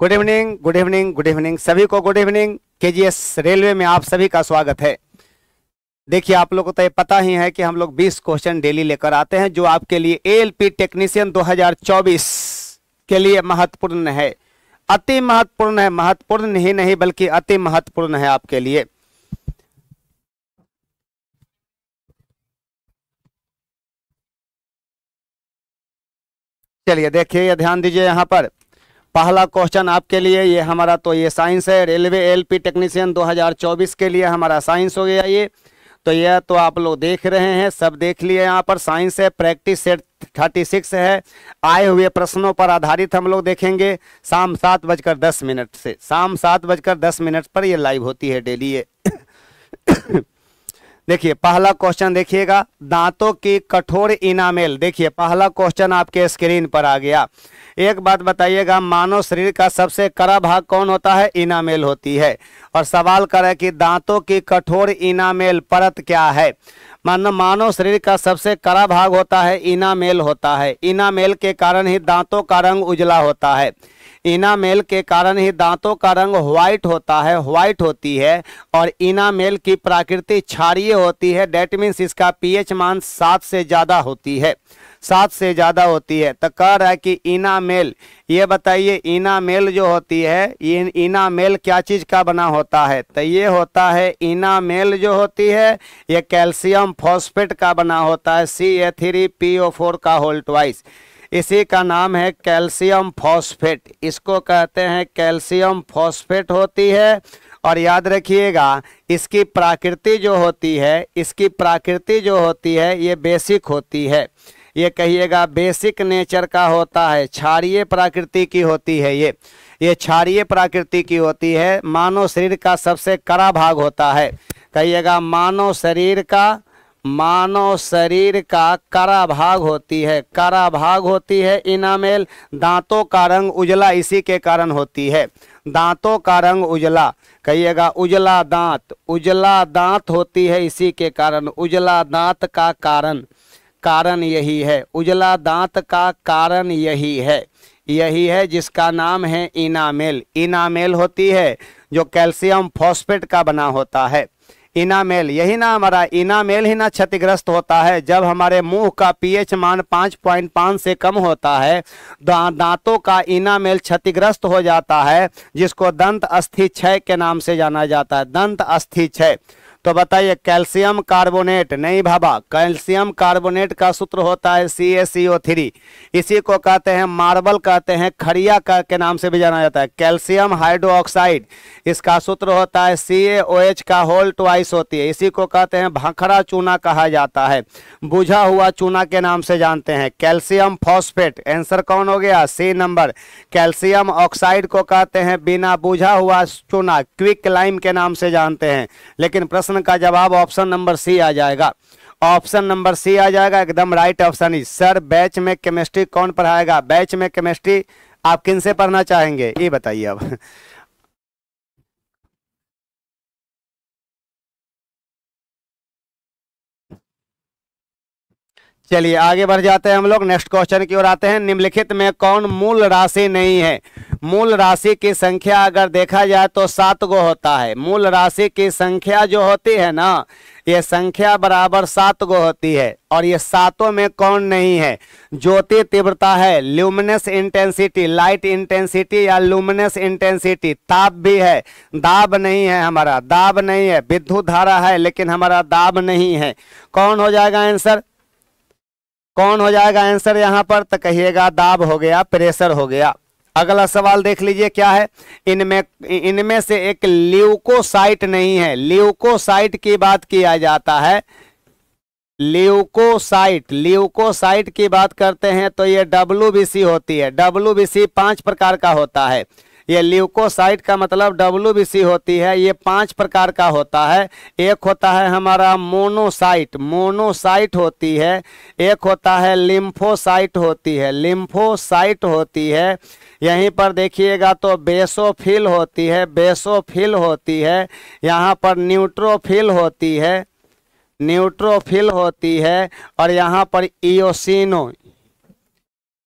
good evening good evening good evening सभी को good evening KGS railway में आप सभी का स्वागत है देखिए आप लोगों को तो ये पता ही है कि हम लोग 20 क्वेश्चन डेली लेकर आते हैं जो आपके लिए पी टेक्नीशियन 2024 के लिए महत्वपूर्ण है अति महत्वपूर्ण है महत्वपूर्ण ही नहीं बल्कि अति महत्वपूर्ण है आपके लिए चलिए देखिए ध्यान दीजिए यहां पर पहला क्वेश्चन आपके लिए ये हमारा तो ये साइंस है रेलवे एलपी टेक्नीशियन 2024 के लिए हमारा साइंस हो गया ये तो यह तो आप लोग देख रहे हैं सब देख लिए यहाँ पर साइंस है प्रैक्टिस सेट थर्टी सिक्स है आए हुए प्रश्नों पर आधारित हम लोग देखेंगे शाम सात बजकर दस मिनट से शाम सात बजकर दस मिनट पर यह लाइव होती है डेली ये देखिए पहला क्वेश्चन देखिएगा दांतों की कठोर इनामेल देखिए पहला क्वेश्चन आपके स्क्रीन पर आ गया एक बात बताइएगा मानव शरीर का सबसे कड़ा भाग कौन होता है इनामेल होती है और सवाल करें कि दांतों की कठोर इनामेल परत क्या है मानव मानव शरीर का सबसे कड़ा भाग होता है इनामेल होता है इनामेल के कारण ही दांतों का रंग उजला होता है इनामेल के कारण ही दांतों का रंग व्हाइट होता है व्हाइट होती है और इनामेल की प्राकृतिक क्षारीय होती है डेट मीन्स इसका पीएच मान सात से ज़्यादा होती है सात से ज़्यादा होती है तो कह रहा है कि इनामेल ये बताइए इनामेल जो होती है इना इनामेल क्या चीज़ का बना होता है तो ये होता है इनामेल जो होती है ये कैल्शियम फॉस्फेट का बना होता है C A three P O four का होल ट्वाइस इसी का नाम है कैल्शियम फॉस्फेट इसको कहते हैं कैल्शियम फॉस्फेट होती है और याद रखिएगा इसकी प्राकृति जो होती है इसकी प्राकृति जो होती है ये बेसिक होती है ये कहिएगा बेसिक नेचर का होता है क्षारीय प्राकृति की होती है ये ये क्षारीय प्रकृति की होती है मानव शरीर का सबसे कड़ा भाग होता है कहिएगा मानव शरीर का मानव शरीर का करा भाग होती है करा भाग होती है इनामेल दांतों का रंग उजला इसी के कारण होती है दांतों का रंग उजला कहिएगा उजला दांत उजला दांत होती है इसी के कारण उजला दांत का कारण कारण यही है उजला दांत का कारण यही है यही है जिसका नाम है इनामेल इनामेल होती है जो कैल्शियम फॉस्फेट का बना होता है इनामेल यही ना हमारा इनामेल ही ना क्षतिग्रस्त होता है जब हमारे मुंह का पीएच मान 5.5 से कम होता है दा, दांतों का इनामेल क्षतिग्रस्त हो जाता है जिसको दंत अस्थि क्षय के नाम से जाना जाता है दंत अस्थि क्षय तो बताइए कैल्शियम कार्बोनेट नहीं भाबा कैल्शियम कार्बोनेट का सूत्र होता है सी ए सी ओ थ्री इसी को कहते हैं मार्बल कहते हैं खड़िया का के नाम से भी जाना जाता है कैल्शियम हाइड्रोक्साइड इसका सूत्र होता है सी ए ओ एच का होल ट्वाइस होती है इसी को कहते हैं भाखड़ा चूना कहा जाता है बुझा हुआ चूना के नाम से जानते हैं कैल्शियम फॉस्फेट एंसर कौन हो गया सी नंबर कैल्शियम ऑक्साइड को कहते हैं बिना बुझा हुआ चूना क्विक लाइम के नाम से जानते हैं लेकिन प्रश्न प्रश्न का जवाब ऑप्शन नंबर सी आ जाएगा ऑप्शन नंबर सी आ जाएगा एकदम राइट ऑप्शन ही सर बैच में केमिस्ट्री कौन पढ़ाएगा बैच में केमिस्ट्री आप किन से पढ़ना चाहेंगे ये बताइए अब चलिए आगे बढ़ जाते हैं हम लोग नेक्स्ट क्वेश्चन की ओर आते हैं निम्नलिखित में कौन मूल राशि नहीं है मूल राशि की संख्या अगर देखा जाए तो सात गो होता है मूल राशि की संख्या जो होती है ना ये संख्या बराबर सात गो होती है और ये सातों में कौन नहीं है ज्योति तीव्रता है ल्यूमिनस इंटेंसिटी लाइट इंटेंसिटी या ल्यूमिनस इंटेंसिटी ताप भी है दाब नहीं है हमारा दाब नहीं है विद्युत धारा है लेकिन हमारा दाब नहीं है कौन हो जाएगा आंसर कौन हो जाएगा आंसर यहाँ पर तो कहिएगा दाब हो गया प्रेशर हो गया अगला सवाल देख लीजिए क्या है इनमें इनमें से एक ल्यूकोसाइट नहीं है ल्यूकोसाइट की बात किया जाता है ल्यूकोसाइट ल्यूकोसाइट की बात करते हैं तो ये डब्ल्यू होती है डब्ल्यू बी पांच प्रकार का होता है ये ल्यूकोसाइट का मतलब डब्ल्यू होती है ये पांच प्रकार का होता है एक होता है हमारा मोनोसाइट मोनोसाइट होती है एक होता है लिम्फोसाइट होती है लिम्फोसाइट होती है यहीं पर देखिएगा तो बेसोफिल होती है बेसोफिल होती है यहाँ पर न्यूट्रोफिल होती है न्यूट्रोफिल होती है और यहाँ पर इोसिनो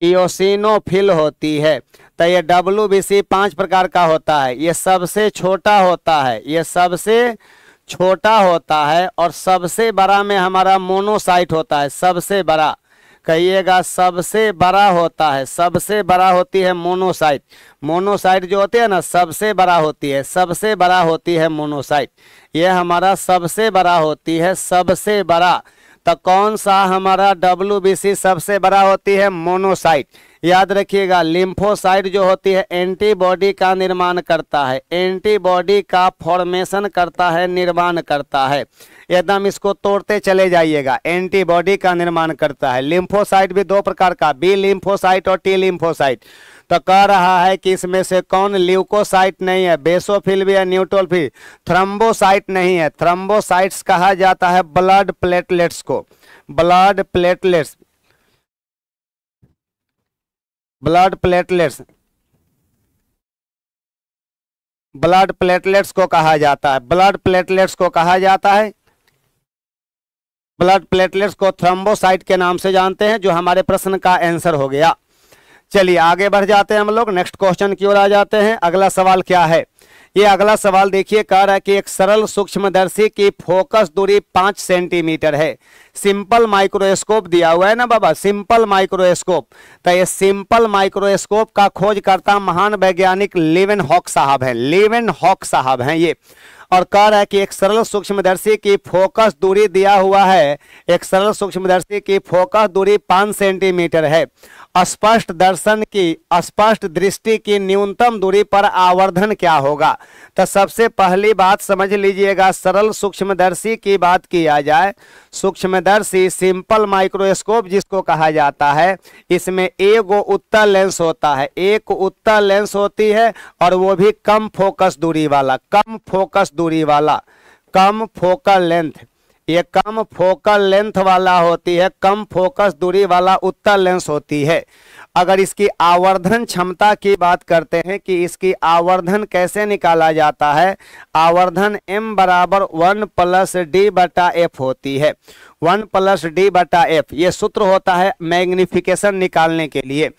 इोसिनोफिल होती है तो ये डब्लू बी सी पाँच प्रकार का होता है ये सबसे छोटा होता है ये सबसे छोटा होता है और सबसे बड़ा में हमारा मोनोसाइट होता है सबसे बड़ा कहिएगा सबसे बड़ा होता है सबसे बड़ा होती है मोनोसाइट मोनोसाइट जो होती है ना सबसे बड़ा होती है सबसे बड़ा होती है मोनोसाइट ये हमारा सबसे बड़ा होती है सबसे बड़ा तो कौन सा हमारा डब्ल्यू सबसे बड़ा होती है मोनोसाइट याद रखिएगा लिम्फोसाइट जो होती है एंटीबॉडी का निर्माण करता है एंटीबॉडी का फॉर्मेशन करता है निर्माण करता है एकदम इसको तोड़ते चले जाइएगा एंटीबॉडी का निर्माण करता है लिम्फोसाइट भी दो प्रकार का बी लिम्फोसाइट और टी लिम्फोसाइट तो कह रहा है कि इसमें से कौन ल्यूकोसाइट नहीं है बेसोफिल भी है भी थ्रम्बोसाइट नहीं है थ्रम्बोसाइट्स कहा जाता है ब्लड प्लेटलेट्स को platelets blood platelets blood platelets platelets को कहा जाता है ब्लड प्लेटलेट्स को कहा जाता है ब्लड प्लेटलेट्स को थ्रम्बोसाइट के नाम से जानते हैं जो हमारे प्रश्न का आंसर हो गया चलिए आगे बढ़ जाते हैं हम लोग नेक्स्ट क्वेश्चन की ओर आ जाते हैं अगला सवाल क्या है ये अगला सवाल देखिए कह रहा है कि एक सरल सूक्ष्मदर्शी की फोकस दूरी पांच सेंटीमीटर है सिंपल माइक्रोस्कोप दिया हुआ है ना बाबा सिंपल माइक्रोस्कोप तो ये सिंपल माइक्रोस्कोप का खोजकर्ता महान वैज्ञानिक लेवन हॉक साहब हैं लेवन हॉक साहब हैं ये और कह रहा है कि एक सरल सूक्ष्मदर्शी की फोकस दूरी दिया हुआ है एक सरल सूक्ष्मदर्शी की फोकस दूरी पाँच सेंटीमीटर है स्पष्ट दर्शन की स्पष्ट दृष्टि की न्यूनतम दूरी पर आवर्धन क्या होगा तो सबसे पहली बात समझ लीजिएगा सरल सूक्ष्मदर्शी की बात किया जाए सूक्ष्मदर्शी अंदर से सिंपल माइक्रोस्कोप जिसको कहा जाता है इसमें एक उत्तर लेंस होता है एक उत्तर लेंस होती है और वो भी कम फोकस दूरी वाला कम फोकस दूरी वाला कम फोकल लेंथ ये कम फोकल लेंथ वाला होती है कम फोकस दूरी वाला उत्तर लेंस होती है अगर इसकी आवर्धन क्षमता की बात करते हैं कि इसकी आवर्धन कैसे निकाला जाता है आवर्धन m बराबर वन प्लस डी बटा एफ होती है वन प्लस डी बटा एफ ये सूत्र होता है मैग्निफिकेशन निकालने के लिए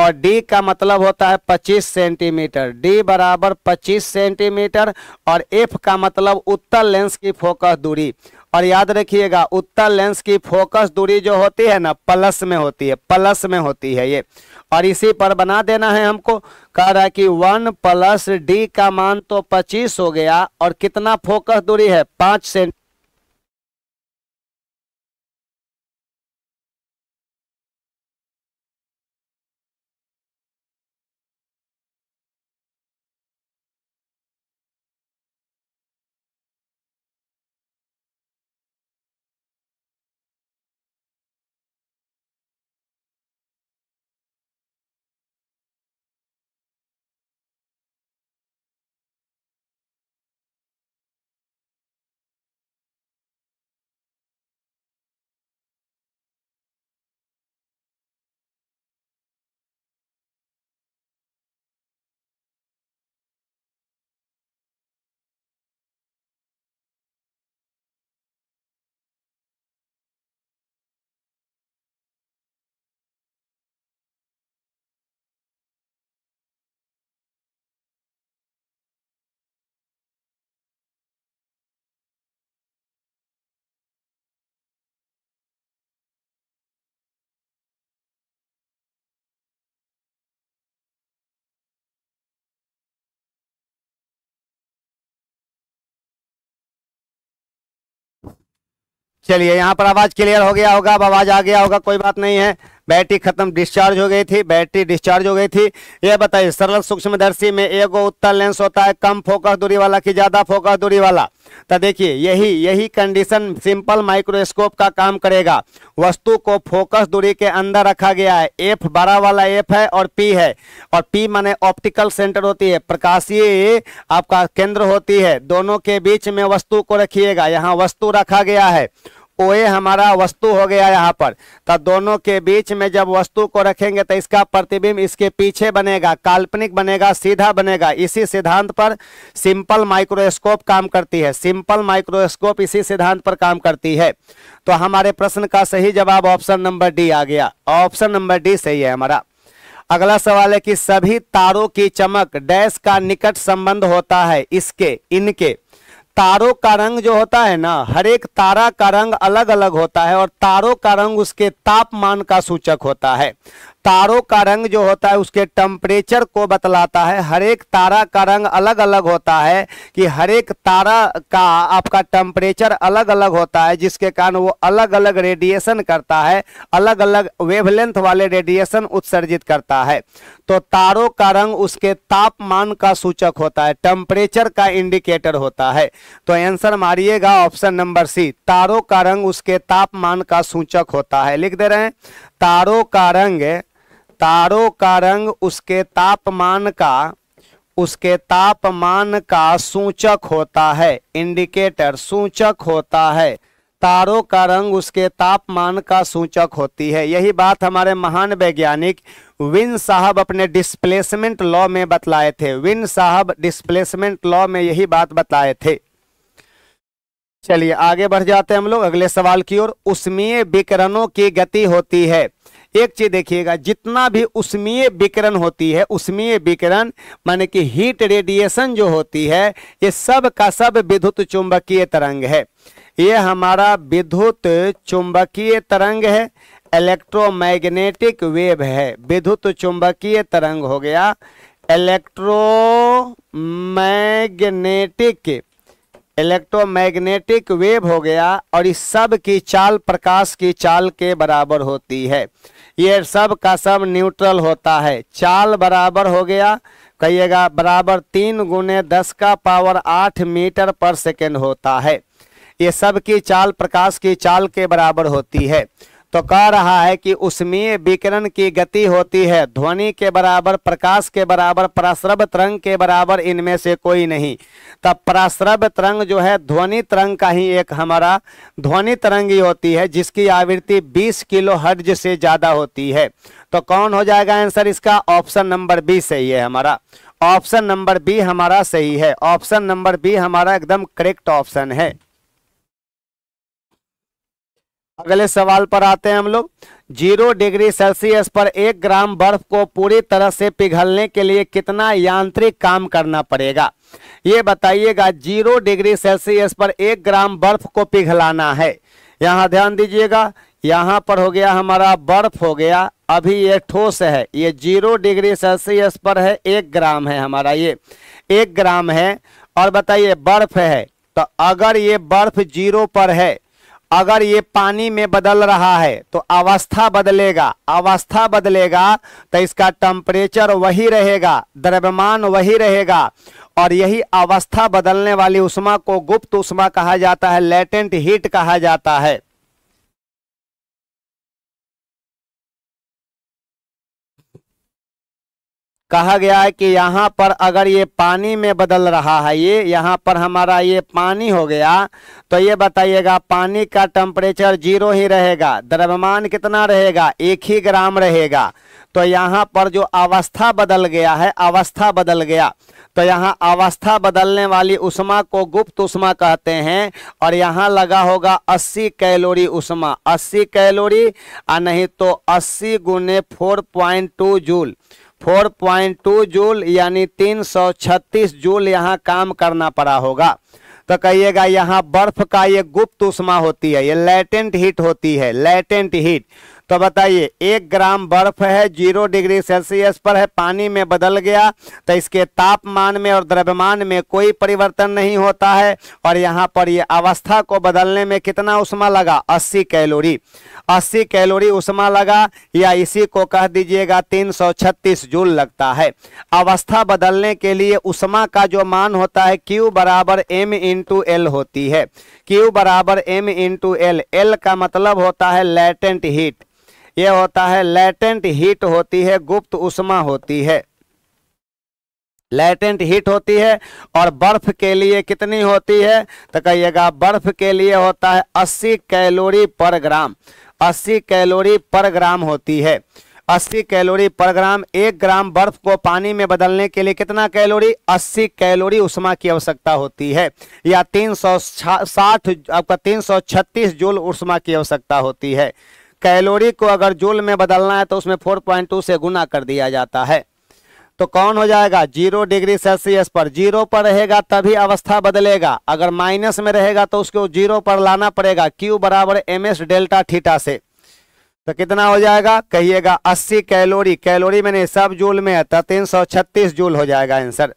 और डी का मतलब होता है 25 सेंटीमीटर डी बराबर 25 सेंटीमीटर और एफ का मतलब उत्तर लेंस की फोकस दूरी और याद रखिएगा उत्तर लेंस की फोकस दूरी जो होती है ना प्लस में होती है प्लस में होती है ये और इसी पर बना देना है हमको कह रहा है कि वन प्लस डी का मान तो पच्चीस हो गया और कितना फोकस दूरी है पांच सेंट चलिए यहाँ पर आवाज़ क्लियर हो गया होगा अब आवाज़ आ गया होगा कोई बात नहीं है बैटरी खत्म डिस्चार्ज हो गई थी बैटरी डिस्चार्ज हो गई थी यह बताइए सरल सूक्ष्मदर्शी में एक उत्तर लेंस होता है कम फोकस दूरी वाला कि ज़्यादा फोकस दूरी वाला तो देखिए यही यही कंडीशन सिंपल माइक्रोस्कोप का काम करेगा वस्तु को फोकस दूरी के अंदर रखा गया है एफ बड़ा वाला एफ है और पी है और पी माने ऑप्टिकल सेंटर होती है प्रकाशीय आपका केंद्र होती है दोनों के बीच में वस्तु को रखिएगा यहाँ वस्तु रखा गया है ओए हमारा वस्तु हो गया यहाँ पर तो दोनों के बीच में जब वस्तु को रखेंगे तो इसका प्रतिबिंब इसके पीछे बनेगा काल्पनिक बनेगा सीधा बनेगा इसी सिद्धांत पर सिंपल माइक्रोस्कोप काम करती है सिंपल माइक्रोस्कोप इसी सिद्धांत पर काम करती है तो हमारे प्रश्न का सही जवाब ऑप्शन नंबर डी आ गया ऑप्शन नंबर डी सही है हमारा अगला सवाल है कि सभी तारों की चमक डैश का निकट संबंध होता है इसके इनके तारों का रंग जो होता है ना हर एक तारा का रंग अलग अलग होता है और तारों का रंग उसके तापमान का सूचक होता है तारों का रंग जो होता है उसके टम्परेचर को बतलाता है हर एक तारा का रंग अलग अलग होता है कि हर एक तारा का आपका टम्परेचर अलग अलग होता है जिसके कारण वो अलग अलग रेडिएशन करता है अलग अलग वेवलेंथ वाले रेडिएशन उत्सर्जित करता है तो तारों का रंग उसके तापमान का सूचक होता है टम्परेचर का इंडिकेटर होता है तो आंसर मारिएगा ऑप्शन नंबर सी तारों का रंग उसके तापमान का सूचक होता है लिख दे रहे हैं तारों का रंग तारों का रंग उसके तापमान का उसके तापमान का सूचक होता है इंडिकेटर सूचक होता है तारों का रंग उसके तापमान का सूचक होती है यही बात हमारे महान वैज्ञानिक विन साहब अपने डिस्प्लेसमेंट लॉ में बतलाए थे विन साहब डिस्प्लेसमेंट लॉ में यही बात बताए थे चलिए आगे बढ़ जाते हैं हम लोग अगले सवाल की ओर उसमीय विकरणों की गति होती है एक चीज देखिएगा जितना भी उष्मीय विकिरण होती है उष्मीय विकिरण माने कि हीट रेडिएशन जो होती है ये सब का सब विद्युत चुंबकीय तरंग है ये हमारा विद्युत चुंबकीय तरंग है इलेक्ट्रोमैग्नेटिक वेव है विद्युत चुंबकीय तरंग हो गया इलेक्ट्रोमैग्नेटिक इलेक्ट्रोमैग्नेटिक वेव हो गया और इस सब की चाल प्रकाश की चाल के बराबर होती है ये सब का सब न्यूट्रल होता है चाल बराबर हो गया कहिएगा बराबर तीन गुने दस का पावर आठ मीटर पर सेकेंड होता है ये सब की चाल प्रकाश की चाल के बराबर होती है तो कह रहा है कि उसमें विकिरण की गति होती है ध्वनि के बराबर प्रकाश के बराबर प्राश्रव तरंग के बराबर इनमें से कोई नहीं तब तो प्राश्रव तरंग जो है ध्वनि तरंग का ही एक हमारा ध्वनि तरंग ही होती है जिसकी आवृत्ति 20 किलो हर्ज से ज़्यादा होती है तो कौन हो जाएगा आंसर इसका ऑप्शन नंबर बी सही है हमारा ऑप्शन नंबर बी हमारा सही है ऑप्शन नंबर बी हमारा एकदम करेक्ट ऑप्शन है अगले सवाल पर आते हैं हम लोग जीरो डिग्री सेल्सियस पर एक ग्राम बर्फ को पूरी तरह से पिघलने के लिए कितना यांत्रिक काम करना पड़ेगा ये बताइएगा जीरो डिग्री सेल्सियस पर एक ग्राम बर्फ को पिघलाना है यहाँ ध्यान दीजिएगा यहाँ पर हो गया हमारा बर्फ हो गया अभी ये ठोस है ये जीरो डिग्री सेल्सियस पर है एक ग्राम है हमारा ये एक ग्राम है और बताइए बर्फ है तो अगर ये बर्फ जीरो पर है अगर ये पानी में बदल रहा है तो अवस्था बदलेगा अवस्था बदलेगा तो इसका टेम्परेचर वही रहेगा द्रव्यमान वही रहेगा और यही अवस्था बदलने वाली उष्मा को गुप्त उष्मा कहा जाता है लेटेंट हीट कहा जाता है कहा गया है कि यहाँ पर अगर ये पानी में बदल रहा है ये यहाँ पर हमारा ये पानी हो गया तो ये बताइएगा पानी का टेम्परेचर जीरो ही रहेगा द्रव्यमान कितना रहेगा एक ही ग्राम रहेगा तो यहाँ पर जो अवस्था बदल गया है अवस्था बदल गया तो यहाँ अवस्था बदलने वाली उष्मा को गुप्त उष्मा कहते हैं और यहाँ लगा होगा 80 कैलोरी उष्मा 80 कैलोरी और नहीं तो 80 गुने four point two joule 4.2 joule यानी 336 जूल यहाँ काम करना पड़ा होगा तो कहिएगा यहाँ बर्फ का ये गुप्त उष्मा होती है ये लेटेंट हीट होती है लेटेंट हीट तो बताइए एक ग्राम बर्फ है जीरो डिग्री सेल्सियस पर है पानी में बदल गया तो इसके तापमान में और द्रव्यमान में कोई परिवर्तन नहीं होता है और यहाँ पर ये अवस्था को बदलने में कितना उष्मा लगा अस्सी कैलोरी अस्सी कैलोरी उष्मा लगा या इसी को कह दीजिएगा तीन सौ छत्तीस जूल लगता है अवस्था बदलने के लिए उष्मा का जो मान होता है क्यू बराबर एम इंटू एल होती है क्यू बराबर एम इंटू एल एल का मतलब होता है लेटेंट हीट यह होता है लेटेंट हीट होती है गुप्त उष्मा होती है लेटेंट हीट होती है और बर्फ के लिए कितनी होती है तो कहिएगा बर्फ के लिए होता है 80 कैलोरी पर ग्राम 80 कैलोरी पर ग्राम होती है 80 कैलोरी पर ग्राम एक ग्राम बर्फ को पानी में बदलने के लिए कितना कैलोरी 80 कैलोरी उष्मा की आवश्यकता होती है या 360 आपका 336 जूल उष्मा की आवश्यकता होती है कैलोरी को अगर जूल में बदलना है तो उसमें टू से गुना कर दिया जाता है तो कौन हो जाएगा जीरो डिग्री सेल्सियस पर जीरो पर रहेगा तभी अवस्था बदलेगा अगर माइनस में रहेगा तो उसको जीरो पर लाना पड़ेगा क्यू बराबर एम एस डेल्टा थीटा से तो कितना हो जाएगा कहिएगा 80 कैलोरी कैलोरी मैंने सब जूल में है तो तीन जूल हो जाएगा आंसर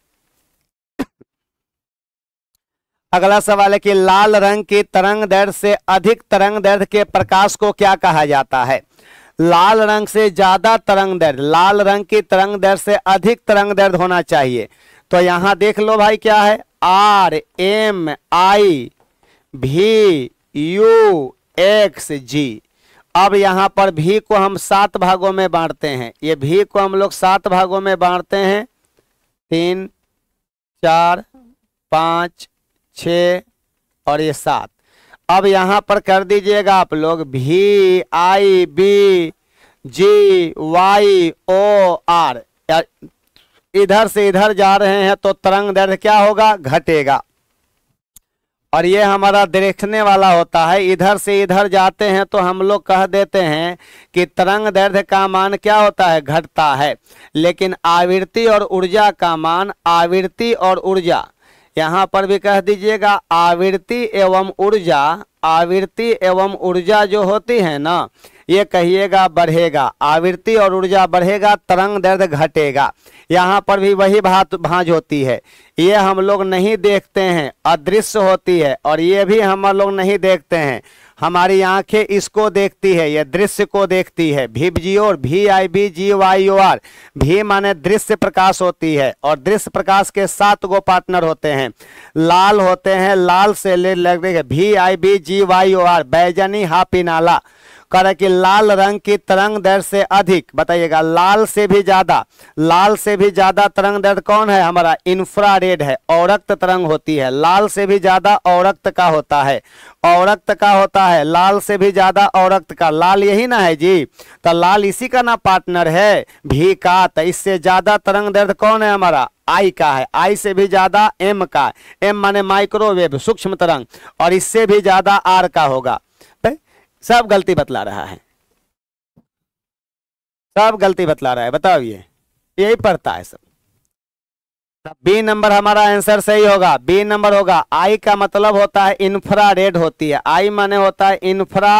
अगला सवाल है कि लाल रंग की तरंग दर्द से अधिक तरंग दर्द के प्रकाश को क्या कहा जाता है लाल रंग से ज्यादा तरंग दर्द लाल रंग की तरंग दर्द से अधिक तरंग दर्द होना चाहिए तो यहां देख लो भाई क्या है आर एम आई भी यू एक्स जी अब यहाँ पर भी को हम सात भागों में बांटते हैं ये भी को हम लोग सात भागों में बांटते हैं तीन चार पाँच छ और ये सात अब यहाँ पर कर दीजिएगा आप लोग V I B G Y O R इधर से इधर जा रहे हैं तो तरंग दर्द क्या होगा घटेगा और ये हमारा देखने वाला होता है इधर से इधर जाते हैं तो हम लोग कह देते हैं कि तरंग दर्द का मान क्या होता है घटता है लेकिन आवृत्ति और ऊर्जा का मान आवृत्ति और ऊर्जा यहाँ पर भी कह दीजिएगा आवृत्ति एवं ऊर्जा आवृत्ति एवं ऊर्जा जो होती है ना ये कहिएगा बढ़ेगा आवृत्ति और ऊर्जा बढ़ेगा तरंग दर्द घटेगा यहाँ पर भी वही भात भाज होती है ये हम लोग नहीं देखते हैं अदृश्य होती है और ये भी हम लोग नहीं देखते हैं हमारी आंखें इसको देखती है यह दृश्य को देखती है भी जी और V I B G Y O R भी माने दृश्य प्रकाश होती है और दृश्य प्रकाश के सात गो पार्टनर होते हैं लाल होते हैं लाल से ले लग V I B G Y O R बैजनी हापी नाला है कि लाल रंग की तरंग दर्द से अधिक बताइएगा लाल से भी ज़्यादा लाल से भी ज़्यादा तरंग दर्द कौन है हमारा इंफ्रा रेड है औरक्त तरंग होती है लाल से भी ज़्यादा औरक्त का होता है औरक्त का होता है लाल से भी ज़्यादा औरक्त का लाल यही ना है जी तो लाल इसी का ना पार्टनर है भी का तो इससे ज़्यादा तरंग दर्द कौन है हमारा आई का है आई से भी ज़्यादा एम का एम माने माइक्रोवेव सूक्ष्म तरंग और इससे भी ज़्यादा आर का होगा सब गलती बतला रहा है सब गलती बतला रहा है बताओ ये यही पढ़ता है सब बी नंबर हमारा आंसर सही होगा बी नंबर होगा आई का मतलब होता है इंफ्रा रेड होती है आई माने होता है इंफ्रा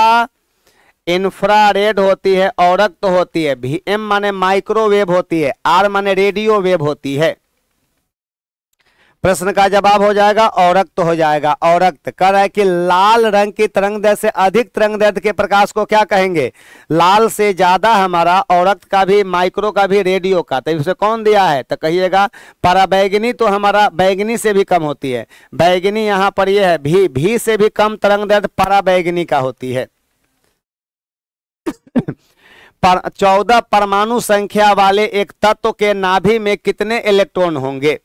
इंफ्रा रेड होती है औरक्त होती है भी एम माने माइक्रोवेव होती है आर माने रेडियो वेव होती है प्रश्न का जवाब हो जाएगा औरक्त तो हो जाएगा औरक्त कह रहा है कि लाल रंग की तरंग दर्द से अधिक तरंग दर्द के प्रकाश को क्या कहेंगे लाल से ज्यादा हमारा औरक्त का भी माइक्रो का भी रेडियो का तो इसे कौन दिया है तो कहिएगा पराबैगनी तो हमारा बैगनी से भी कम होती है बैगनी यहाँ पर यह है भी भी से भी कम तरंग परा पराबैगनी का होती है पर, चौदह परमाणु संख्या वाले एक तत्व के नाभि में कितने इलेक्ट्रॉन होंगे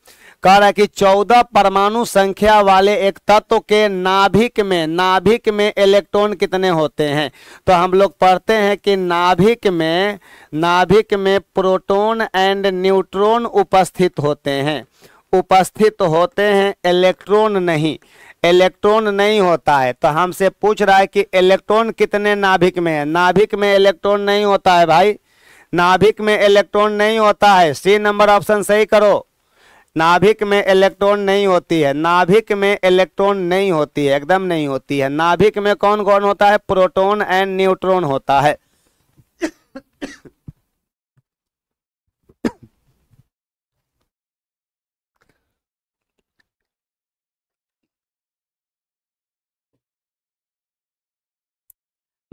कह रहा है कि चौदह परमाणु संख्या वाले एक तत्व के नाभिक में नाभिक में इलेक्ट्रॉन कितने होते हैं तो हम लोग पढ़ते हैं कि नाभिक में नाभिक में प्रोटॉन एंड न्यूट्रॉन उपस्थित होते हैं उपस्थित होते हैं इलेक्ट्रॉन नहीं इलेक्ट्रॉन नहीं होता है तो हमसे पूछ रहा है कि इलेक्ट्रॉन कितने नाभिक में है नाभिक में इलेक्ट्रॉन नहीं होता है भाई नाभिक में इलेक्ट्रॉन नहीं होता है सी नंबर ऑप्शन सही करो नाभिक में इलेक्ट्रॉन नहीं होती है नाभिक में इलेक्ट्रॉन नहीं होती है एकदम नहीं होती है नाभिक में कौन कौन होता है प्रोटोन एंड न्यूट्रॉन होता है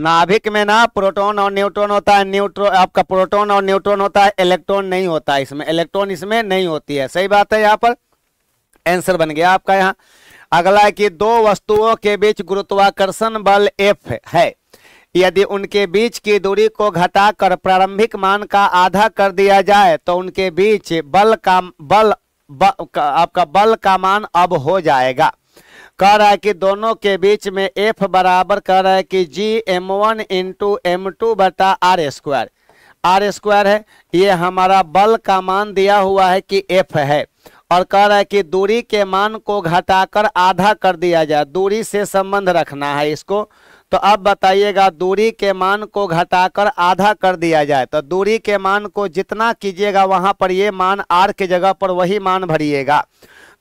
नाभिक में ना प्रोटॉन और न्यूट्रॉन होता है न्यूट्रॉन आपका प्रोटॉन और न्यूट्रॉन होता है इलेक्ट्रॉन नहीं होता इसमें इलेक्ट्रॉन इसमें नहीं होती है सही बात है यहाँ पर आंसर बन गया आपका यहाँ अगला है कि दो वस्तुओं के बीच गुरुत्वाकर्षण बल एफ है यदि उनके बीच की दूरी को घटाकर प्रारंभिक मान का आधा कर दिया जाए तो उनके बीच बल का बल ब, का, आपका बल का मान अब हो जाएगा कह रहा है कि दोनों के बीच में एफ बराबर कह रहा है कि G M one into M two बटा आर स्क्वायर आर स्क्वायर है ये हमारा बल का मान दिया हुआ है कि एफ है और कह रहा है कि दूरी के मान को घटाकर आधा कर दिया जाए दूरी से संबंध रखना है इसको तो अब बताइएगा दूरी के मान को घटाकर आधा कर दिया जाए तो दूरी के मान को जितना कीजिएगा वहां पर ये मान आर के जगह पर वही मान भरिएगा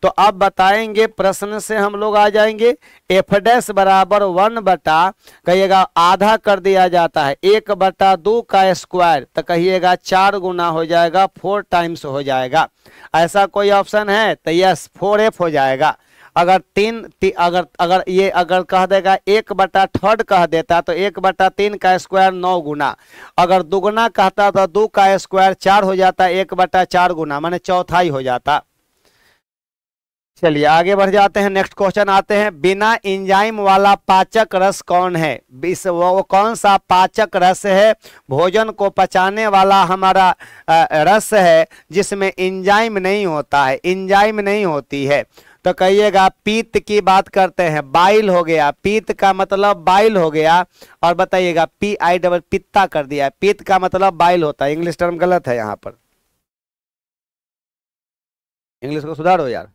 तो अब बताएंगे प्रश्न से हम लोग आ जाएंगे एफ डैस बराबर वन बटा कहिएगा आधा कर दिया जाता है एक बटा दो का स्क्वायर तो कहिएगा चार गुना हो जाएगा फोर टाइम्स हो जाएगा ऐसा कोई ऑप्शन है तो यस फोर एफ हो जाएगा अगर तीन ती, अगर अगर ये अगर कह देगा एक बटा थर्ड कह देता तो एक बटा तीन का स्क्वायर नौ गुना अगर दुगुना कहता तो दो का स्क्वायर चार हो जाता एक बटा चार गुना माने चौथाई हो जाता चलिए आगे बढ़ जाते हैं नेक्स्ट क्वेश्चन आते हैं बिना इंजाइम वाला पाचक रस कौन है इस वो कौन सा पाचक रस है भोजन को पचाने वाला हमारा रस है जिसमें इंजाइम नहीं होता है इंजाइम नहीं होती है तो कहिएगा पीत की बात करते हैं बाइल हो गया पीत का मतलब बाइल हो गया और बताइएगा पी आई डबल पित्ता कर दिया पीत का मतलब बाइल होता है इंग्लिश टर्म गलत है यहाँ पर इंग्लिश को सुधारो यार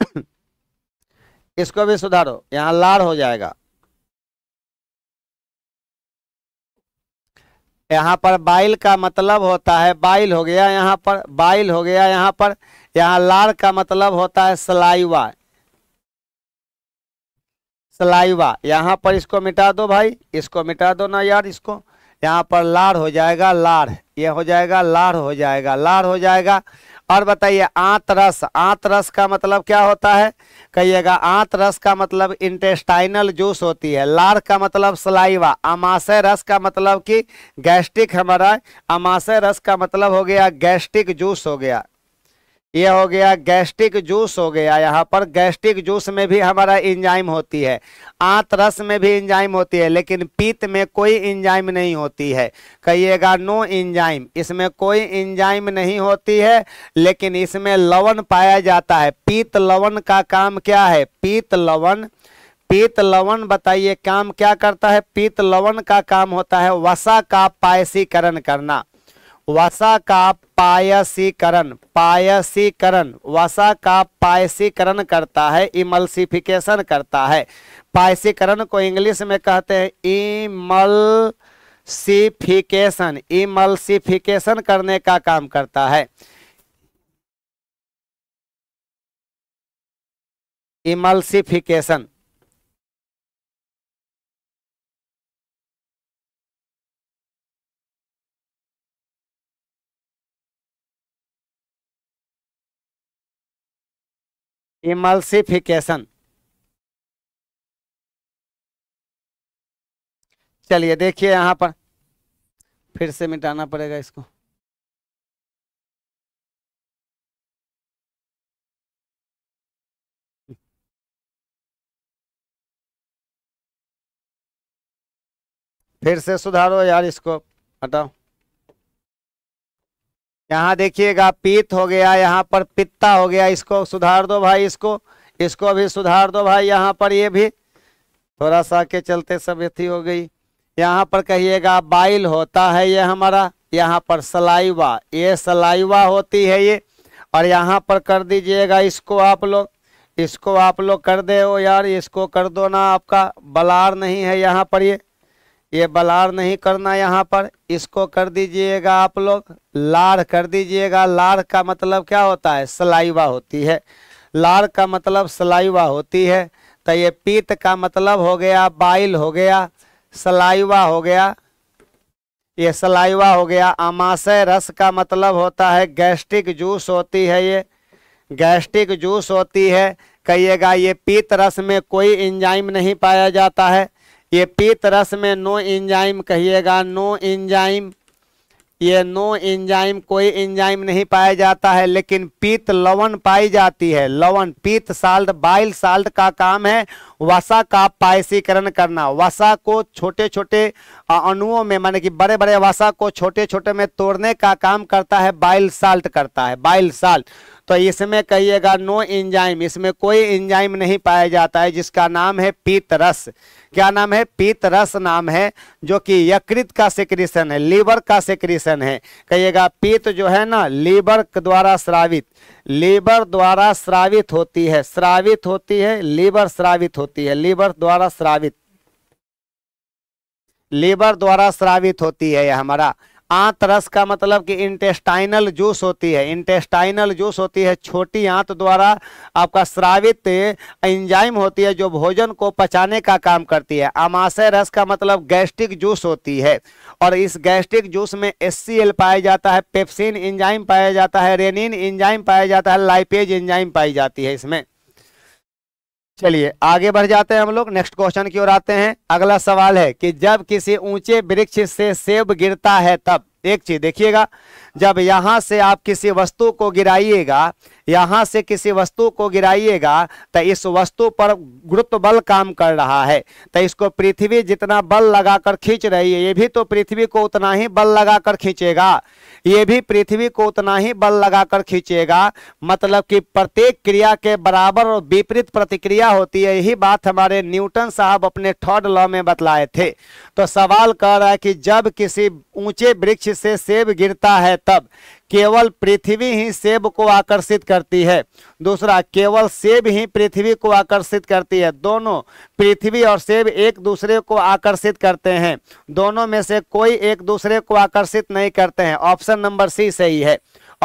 इसको भी सुधारो यहाँ लार हो जाएगा यहाँ पर बाइल का मतलब होता है बाइल हो गया यहां पर बाइल हो गया यहाँ पर यहां लार का मतलब होता है सलाइवा सलाइवा यहां पर इसको मिटा दो भाई इसको मिटा दो ना यार इसको यहां पर लार हो जाएगा लार ये हो जाएगा लार हो जाएगा लार हो जाएगा और बताइए आंत रस आंत रस का मतलब क्या होता है कहिएगा रस का मतलब इंटेस्टाइनल जूस होती है लार का मतलब सलाइवा अमाशय रस का मतलब कि गैस्ट्रिक हमारा अमाशय रस का मतलब हो गया गैस्ट्रिक जूस हो गया ये हो गया गैस्ट्रिक जूस हो गया यहाँ पर गैस्ट्रिक जूस में भी हमारा इंजाइम होती है आंत रस में भी इंजाइम होती है लेकिन पीत में कोई इंजाइम नहीं होती है कहिएगा नो इंजाइम इसमें कोई इंजाइम नहीं होती है लेकिन इसमें लवण पाया जाता है पीत लवण का काम क्या है पीत लवण पीत लवण बताइए काम क्या करता है पीत लवण का काम होता है वसा का पायसीकरण करना वसा का पायसीकरण पायसीकरण वसा का पायसीकरण करता है इमल्सिफिकेशन करता है पायसीकरण को इंग्लिश में कहते हैं इमल्सिफिकेशन इमल्सिफिकेशन करने का काम करता है इमल्सिफिकेशन इमल्सिफिकेशन चलिए देखिए यहाँ पर फिर से मिटाना पड़ेगा इसको फिर से सुधारो यार इसको हटाओ यहाँ देखिएगा पीत हो गया यहाँ पर पित्ता हो गया इसको सुधार दो भाई इसको इसको भी सुधार दो भाई यहाँ पर ये भी थोड़ा सा के चलते सब अथी हो गई यहाँ पर कहिएगा बाइल होता है ये हमारा यहाँ पर सलाइवा ये सलाइवा होती है ये और यहाँ पर कर दीजिएगा इसको आप लोग इसको आप लोग कर दे यार इसको कर दो ना आपका बलार नहीं है यहाँ पर ये ये बलार नहीं करना यहाँ पर इसको कर दीजिएगा आप लोग लार कर दीजिएगा लार का मतलब क्या होता है सलाइवा होती है लार का मतलब सलाइवा होती है तो ये पीत का मतलब हो गया बाइल हो गया सलाइवा हो गया ये सलाइवा हो गया अमाशय रस का मतलब होता है गैस्ट्रिक जूस होती है ये गैस्ट्रिक जूस होती है कहिएगा ये पीत रस में कोई इंजाइम नहीं पाया जाता है ये पीत रस में नो इंजाइम कहिएगा नो इंजाइम ये नो इंजाइम कोई इंजाइम नहीं पाया जाता है लेकिन पीत लवण पाई जाती है लवण पीत साल्ट बाइल साल्ट का काम है वसा का पायसीकरण करना वसा को छोटे छोटे अणुओं में माने कि बड़े बड़े वसा को छोटे छोटे में तोड़ने का काम करता है बाइल साल्ट करता है बाइल साल्ट तो इसमें कहिएगा नो एंजाइम इसमें कोई एंजाइम नहीं पाया जाता है जिसका नाम है पीतरस क्या नाम है पीतरस नाम है जो कि यकृत का सेक्रेशन है लीवर का सेक्रेशन है कहिएगा पीत जो है ना लीवर द्वारा श्रावित लीवर द्वारा श्रावित होती है श्रावित होती है लीवर श्रावित होती है लीवर द्वारा श्रावित लीवर द्वारा श्रावित होती है हमारा आंत रस का मतलब कि इंटेस्टाइनल जूस होती है इंटेस्टाइनल जूस होती है छोटी आंत द्वारा आपका श्रावित एंजाइम होती है जो भोजन को पचाने का काम करती है आमाशय रस का मतलब गैस्ट्रिक जूस होती है और इस गैस्ट्रिक जूस में एस पाया जाता है पेप्सिन एंजाइम पाया जाता है रेनिन एंजाइम पाया जाता है लाइपेज इंजाइम पाई जाती है इसमें चलिए आगे बढ़ जाते हैं हम लोग नेक्स्ट क्वेश्चन की ओर आते हैं अगला सवाल है कि जब किसी ऊंचे वृक्ष से सेब गिरता है तब एक चीज देखिएगा जब यहां से आप किसी वस्तु को गिराइएगा यहाँ से किसी वस्तु को गिराइएगा तो इस वस्तु पर गुरुत्व बल काम कर रहा है तो इसको पृथ्वी जितना बल लगाकर खींच रही है ये भी तो पृथ्वी को उतना ही बल लगाकर खींचेगा ये भी पृथ्वी को उतना ही बल लगाकर खींचेगा मतलब कि प्रत्येक क्रिया के बराबर और विपरीत प्रतिक्रिया होती है यही बात हमारे न्यूटन साहब अपने थर्ड लॉ में बतलाए थे तो सवाल कर रहा है कि जब किसी ऊंचे वृक्ष से सेब गिरता है तब केवल पृथ्वी ही सेब को आकर्षित करती है दूसरा केवल सेब ही पृथ्वी को आकर्षित करती है दोनों पृथ्वी और सेब एक दूसरे को आकर्षित करते हैं दोनों में से कोई एक दूसरे को आकर्षित नहीं करते हैं ऑप्शन नंबर सी सही है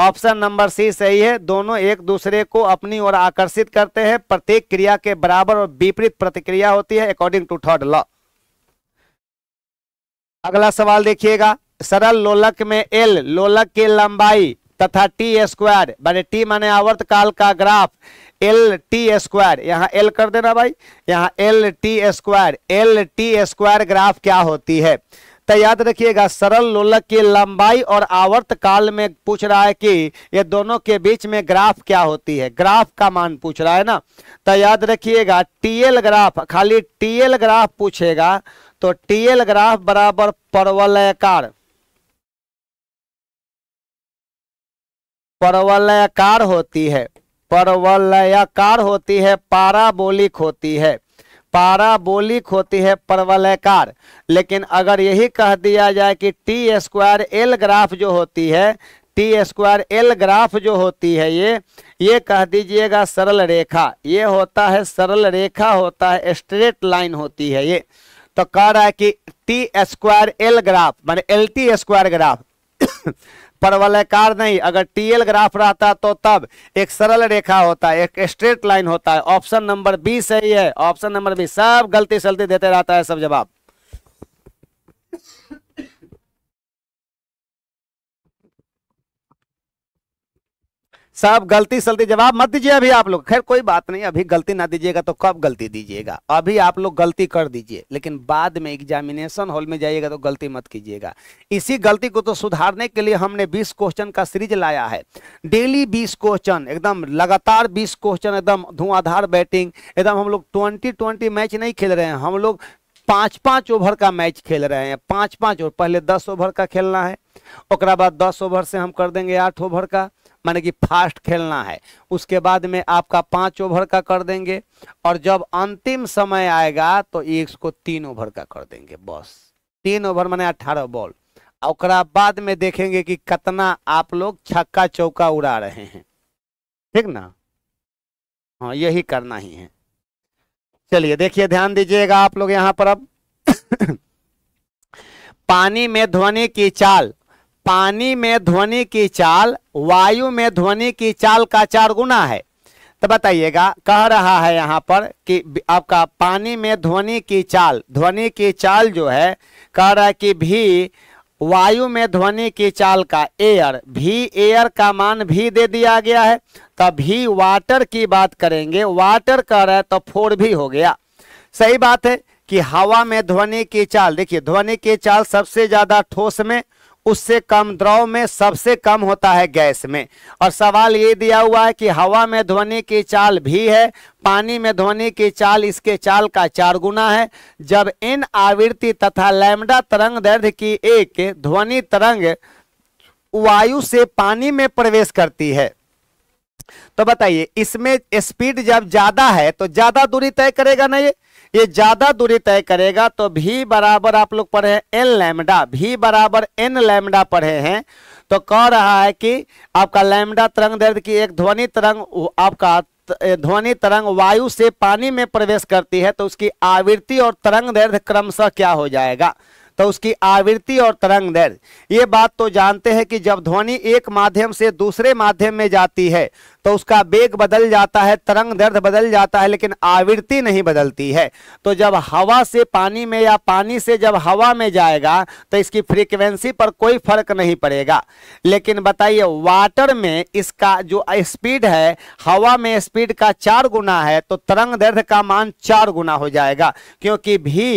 ऑप्शन नंबर सी सही है दोनों एक दूसरे को अपनी ओर आकर्षित करते हैं प्रत्येक क्रिया के बराबर और विपरीत प्रतिक्रिया होती है अकॉर्डिंग टू थर्ड लॉ अगला सवाल देखिएगा सरल लोलक में एल लोलक की लंबाई तथा टी स्क्वायर माने टी माने आवर्त काल का ग्राफ एल टी स्क्वायर यहाँ एल कर देना भाई यहाँ L T square L T square graph क्या होती है तो याद रखिएगा सरल लोलक की लंबाई और आवर्त काल में पूछ रहा है कि ये दोनों के बीच में ग्राफ क्या होती है ग्राफ का मान पूछ रहा है ना तो याद रखिएगा टीएल ग्राफ खाली टीएल ग्राफ पूछेगा तो टीएल ग्राफ बराबर परवलयकार परवलयकार होती है परवलयकार होती है पाराबोलिक होती है पाराबोलिक होती है परवलयकार लेकिन अगर यही कह दिया जाए कि टी स्क्वायर एल ग्राफ जो होती है टी स्क्वायर एल ग्राफ जो होती है ये ये कह दीजिएगा सरल रेखा ये होता है सरल रेखा होता है स्ट्रेट लाइन होती है ये तो कह रहा है कि टी स्क्वायर एल ग्राफ मान एल टी स्क्वायर ग्राफ परवलयकार नहीं अगर टीएल ग्राफ रहता तो तब एक सरल रेखा होता है एक स्ट्रेट लाइन होता है ऑप्शन नंबर बी सही है ऑप्शन नंबर बी सब गलती सलती देते रहता है सब जवाब सब गलती सलती जवाब मत दीजिए अभी आप लोग खैर कोई बात नहीं अभी गलती ना दीजिएगा तो कब गलती दीजिएगा अभी आप लोग गलती कर दीजिए लेकिन बाद में एग्जामिनेशन हॉल में जाइएगा तो गलती मत कीजिएगा इसी गलती को तो सुधारने के लिए हमने 20 क्वेश्चन का सीरीज लाया है डेली 20 क्वेश्चन एकदम लगातार 20 क्वेश्चन एकदम धुआंधार बैटिंग एकदम हम लोग ट्वेंटी ट्वेंटी मैच नहीं खेल रहे हैं हम लोग पाँच पाँच ओवर का मैच खेल रहे हैं पाँच पाँच ओवर पहले दस ओवर का खेलना है ओकरा बाद दस ओवर से हम कर देंगे आठ ओवर का माने कि फास्ट खेलना है उसके बाद में आपका पांच ओवर का कर देंगे और जब अंतिम समय आएगा तो एक को तीन ओवर का कर देंगे बस तीन ओवर माने अठारह बॉल और बाद में देखेंगे कि कितना आप लोग छक्का चौका उड़ा रहे हैं ठीक ना हाँ यही करना ही है चलिए देखिए ध्यान दीजिएगा आप लोग यहाँ पर अब पानी में ध्वनि की चाल पानी में ध्वनि की चाल वायु में ध्वनि की चाल का चार गुना है तो बताइएगा कह रहा है यहाँ पर कि आपका पानी में ध्वनि की चाल ध्वनि की चाल जो है कह रहा है कि भी वायु में ध्वनि की चाल का एयर भी एयर का मान भी दे दिया गया है तो भी वाटर की बात करेंगे वाटर कह रहा है तो फोर भी हो गया सही बात है कि हवा में ध्वनि की चाल देखिए ध्वनि की चाल सबसे ज़्यादा ठोस में उससे कम द्रव में सबसे कम होता है गैस में और सवाल ये दिया हुआ है कि हवा में ध्वनि की चाल भी है पानी में ध्वनि की चाल इसके चाल का चार गुना है जब इन आवृत्ति तथा लैमडा तरंग दर्द की एक ध्वनि तरंग वायु से पानी में प्रवेश करती है तो बताइए इसमें स्पीड जब ज्यादा है तो ज्यादा दूरी तय करेगा ना ये ये ज्यादा दूरी तय करेगा तो भी बराबर आप लोग पढ़े एन लैमडा भी बराबर एन लैमडा पढ़े हैं तो कह रहा है कि आपका लैमडा तरंग दर्द की एक ध्वनि तरंग आपका ध्वनि तरंग वायु से पानी में प्रवेश करती है तो उसकी आवृत्ति और तरंग दर्द क्रमशः क्या हो जाएगा तो उसकी आवृत्ति और तरंग दर्द ये बात तो जानते हैं कि जब ध्वनि एक माध्यम से दूसरे माध्यम में जाती है तो उसका वेग बदल जाता है तरंग दर्द बदल जाता है लेकिन आवृत्ति नहीं बदलती है तो जब हवा से पानी में या पानी से जब हवा में जाएगा तो इसकी फ्रीक्वेंसी पर कोई फर्क नहीं पड़ेगा लेकिन बताइए वाटर में इसका जो स्पीड है हवा में स्पीड का चार गुना है तो तरंग दर्द का मान चार गुना हो जाएगा क्योंकि भी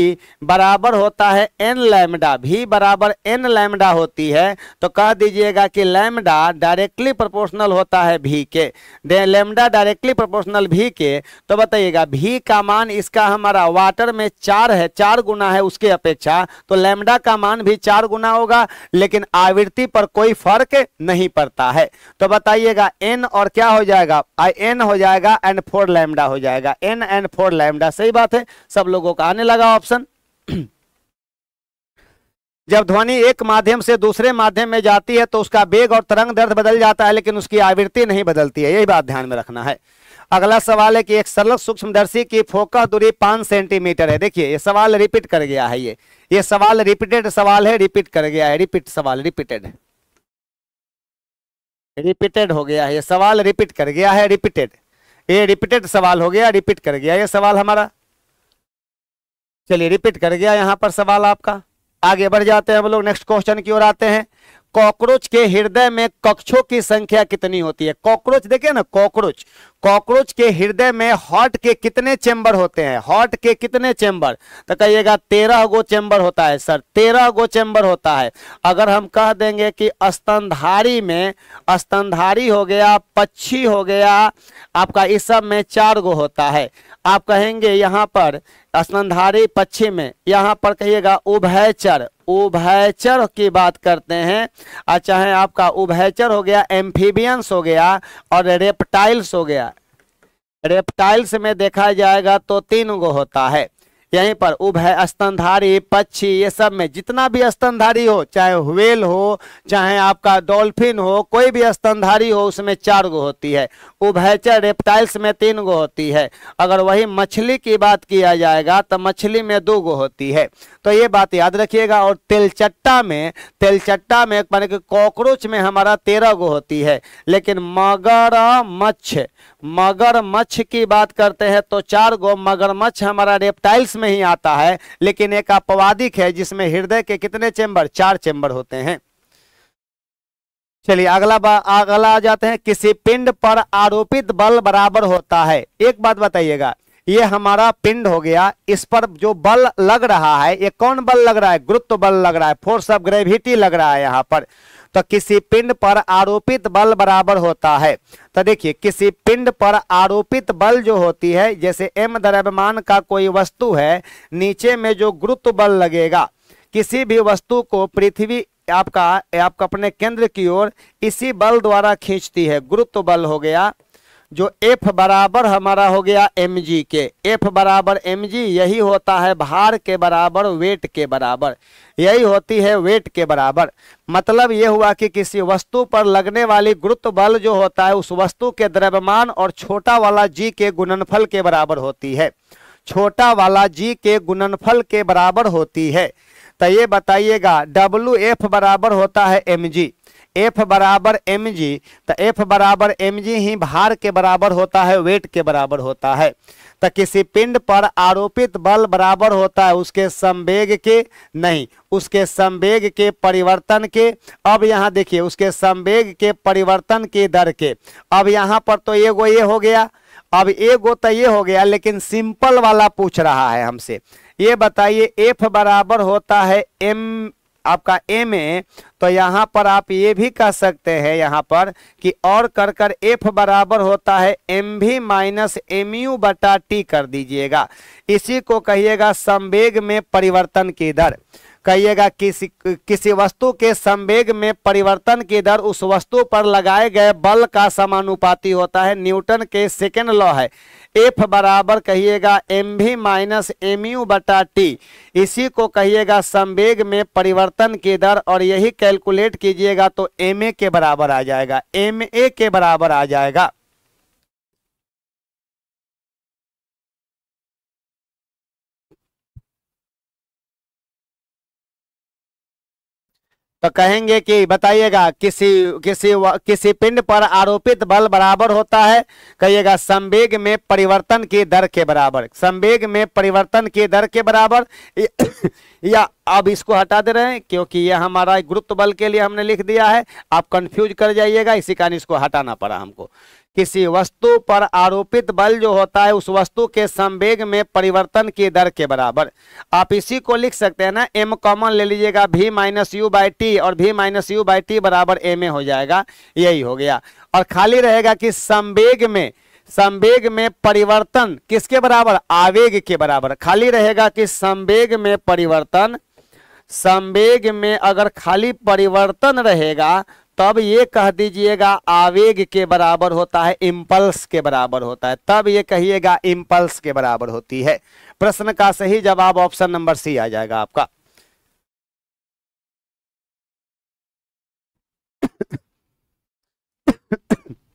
बराबर होता है एन लैमडा भी बराबर एन लैमडा होती है तो कह दीजिएगा कि लैमडा डायरेक्टली प्रोपोर्शनल होता है भी के लेमडा डायरेक्टली प्रोपोर्शनल भी के तो बताइएगा भी का मान इसका हमारा वाटर में चार है चार गुना है उसके अपेक्षा तो लेमडा का मान भी चार गुना होगा लेकिन आवृत्ति पर कोई फर्क नहीं पड़ता है तो बताइएगा एन और क्या हो जाएगा आई एन हो जाएगा एन फोर लेमडा हो जाएगा एन एन फोर लेमडा सही बात है सब लोगों का आने लगा ऑप्शन जब ध्वनि एक माध्यम से दूसरे माध्यम में जाती है तो उसका वेग और तरंग दर्द बदल जाता है लेकिन उसकी आवृत्ति नहीं बदलती है यही बात ध्यान में रखना है अगला सवाल है कि एक सरल सूक्ष्मदर्शी की फोकस दूरी पांच सेंटीमीटर है देखिए ये सवाल रिपीट कर गया है ये ये सवाल रिपीटेड सवाल है रिपीट कर गया है रिपीट सवाल रिपीटेड रिपीटेड हो गया है ये सवाल रिपीट कर गया है रिपीटेड ये रिपीटेड सवाल हो गया रिपीट कर गया ये सवाल हमारा चलिए रिपीट कर गया यहाँ पर सवाल आपका आगे बढ़ जाते हैं हम लोग नेक्स्ट क्वेश्चन की ओर आते हैं कॉकरोच के हृदय में कक्षों की संख्या कितनी होती है कॉकरोच देखिए ना कॉकरोच कॉकरोच के हृदय में हॉट के कितने चेंबर होते हैं हॉट के कितने चेंबर तो कहिएगा तेरह गो चेंबर होता है सर तेरह गो चेंबर होता है अगर हम कह देंगे कि स्तनधारी में स्तनधारी हो गया पक्षी हो गया आपका इस सब में चार गो होता है आप कहेंगे यहाँ पर स्नधारी पक्षी में यहाँ पर कहिएगा उभयचर उभयचर की बात करते हैं और अच्छा चाहे आपका उभयचर हो गया एम्फीबियंस हो गया और रेप्टाइल्स हो गया रेप्टाइल्स में देखा जाएगा तो तीन गो होता है यहीं पर उभ है स्तनधारी पक्षी ये सब में जितना भी स्तनधारी हो चाहे हुवेल हो चाहे आपका डॉल्फिन हो कोई भी स्तनधारी हो उसमें चार गो होती है उभयचर रेप्टाइल्स में तीन गो होती है अगर वही मछली की बात किया जाएगा तो मछली में दो गो होती है तो ये बात याद रखिएगा और तेलचट्टा में तेलचट्टा में माने कि कॉकरोच में हमारा तेरह गो होती है लेकिन मगर मच्छ मगर मच्छ की बात करते हैं तो चार गो मगरमच्छ हमारा रेप्टाइल्स में ही आता है लेकिन एक अपवादिक है जिसमें हृदय के कितने चेंबर चार चेंबर होते हैं चलिए अगला अगला आ जाते हैं किसी पिंड पर आरोपित बल बराबर होता है एक बात बताइएगा ये हमारा पिंड हो गया इस पर जो बल लग रहा है ये कौन बल लग रहा है गुरुत्व बल लग रहा है फोर्स ऑफ ग्रेविटी लग रहा है यहाँ पर तो किसी पिंड पर आरोपित बल बराबर होता है तो देखिए किसी पिंड पर आरोपित बल जो होती है जैसे एम द्रव्यमान का कोई वस्तु है नीचे में जो गुरुत्व बल लगेगा किसी भी वस्तु को पृथ्वी आपका आपका अपने केंद्र की ओर इसी बल द्वारा खींचती है गुरुत्व बल हो गया जो एफ बराबर हमारा हो गया एम जी के एफ बराबर एम जी यही होता है भार के बराबर वेट के बराबर यही होती है वेट के बराबर मतलब ये हुआ कि किसी वस्तु पर लगने वाली गुरुत्व बल जो होता है उस वस्तु के द्रव्यमान और छोटा वाला जी के गुणनफल के बराबर होती है छोटा वाला जी के गुणनफल के बराबर होती है तो ये बताइएगा डब्ल्यू एफ बराबर होता है एम जी एफ बराबर एम जी तो एफ बराबर एम जी ही भार के बराबर होता है वेट के बराबर होता है तो किसी पिंड पर आरोपित बल बराबर होता है उसके संवेग के नहीं उसके संवेग के परिवर्तन के अब यहाँ देखिए उसके संवेग के परिवर्तन के दर के अब यहाँ पर तो ये गो ये हो गया अब ए गो तो ये हो गया लेकिन सिंपल वाला पूछ रहा है हमसे ये बताइए एफ बराबर होता है एम आपका एम ए तो यहाँ पर आप ये भी कह सकते हैं यहाँ पर कि और कर कर एफ बराबर होता है m v minus m u बटा टी कर दीजिएगा इसी को कहिएगा संवेग में परिवर्तन की दर कहिएगा किसी किसी वस्तु के संवेग में परिवर्तन की दर उस वस्तु पर लगाए गए बल का समानुपाती होता है न्यूटन के सेकेंड लॉ है एफ बराबर कहिएगा m v minus m u बटा टी इसी को कहिएगा संवेग में परिवर्तन की दर और यही कैलकुलेट कीजिएगा तो एम ए के बराबर आ जाएगा एम ए के बराबर आ जाएगा तो कहेंगे कि बताइएगा किसी किसी किसी पिंड पर आरोपित बल बराबर होता है कहिएगा संवेग में परिवर्तन की दर के बराबर संवेग में परिवर्तन की दर के बराबर या अब इसको हटा दे रहे हैं क्योंकि यह हमारा गुरुत्व बल के लिए हमने लिख दिया है आप कंफ्यूज कर जाइएगा इसी कारण इसको हटाना पड़ा हमको किसी वस्तु पर आरोपित बल जो होता है उस वस्तु के संवेग में परिवर्तन की दर के बराबर आप इसी को लिख सकते हैं ना एम कॉमन ले लीजिएगा भी माइनस यू बाई टी और v minus u by t बराबर एम ए हो जाएगा यही हो गया और खाली रहेगा कि संवेग में संवेग में परिवर्तन किसके बराबर आवेग के बराबर खाली रहेगा कि संवेग में परिवर्तन संवेग में अगर खाली परिवर्तन रहेगा तब ये कह दीजिएगा आवेग के बराबर होता है इंपल्स के बराबर होता है तब ये कहिएगा इंपल्स के बराबर होती है प्रश्न का सही जवाब ऑप्शन नंबर सी आ जाएगा आपका